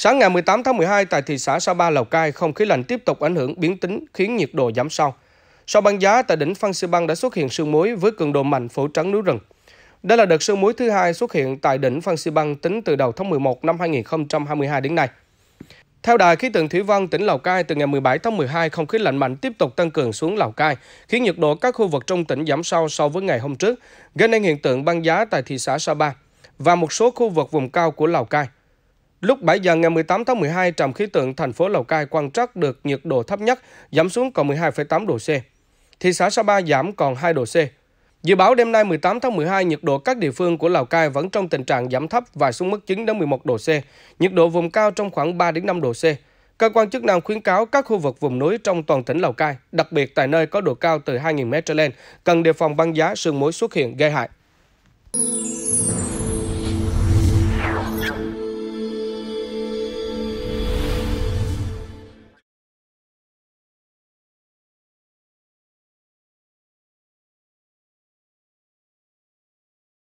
Sáng ngày 18 tháng 12 tại thị xã Sa Pa, Lào Cai, không khí lạnh tiếp tục ảnh hưởng biến tính khiến nhiệt độ giảm sâu. Sau băng giá tại đỉnh Phan Xi Băng đã xuất hiện sương muối với cường độ mạnh phủ trắng núi rừng. Đây là đợt sương muối thứ hai xuất hiện tại đỉnh Phan Xi Băng tính từ đầu tháng 11 năm 2022 đến nay. Theo Đài khí tượng Thủy văn tỉnh Lào Cai, từ ngày 17 tháng 12, không khí lạnh mạnh tiếp tục tăng cường xuống Lào Cai, khiến nhiệt độ các khu vực trong tỉnh giảm sâu so với ngày hôm trước, gây nên hiện tượng băng giá tại thị xã Sa Pa và một số khu vực vùng cao của Lào Cai. Lúc 7 giờ ngày 18 tháng 12, trạm khí tượng thành phố Lào Cai quan trắc được nhiệt độ thấp nhất giảm xuống còn 12,8 độ C. Thị xã Sa Pa giảm còn 2 độ C. Dự báo đêm nay 18 tháng 12, nhiệt độ các địa phương của Lào Cai vẫn trong tình trạng giảm thấp và xuống mức 9 đến 11 độ C, nhiệt độ vùng cao trong khoảng 3 đến 5 độ C. Cơ quan chức năng khuyến cáo các khu vực vùng núi trong toàn tỉnh Lào Cai, đặc biệt tại nơi có độ cao từ 2.000m trở lên, cần đề phòng băng giá sương muối xuất hiện gây hại.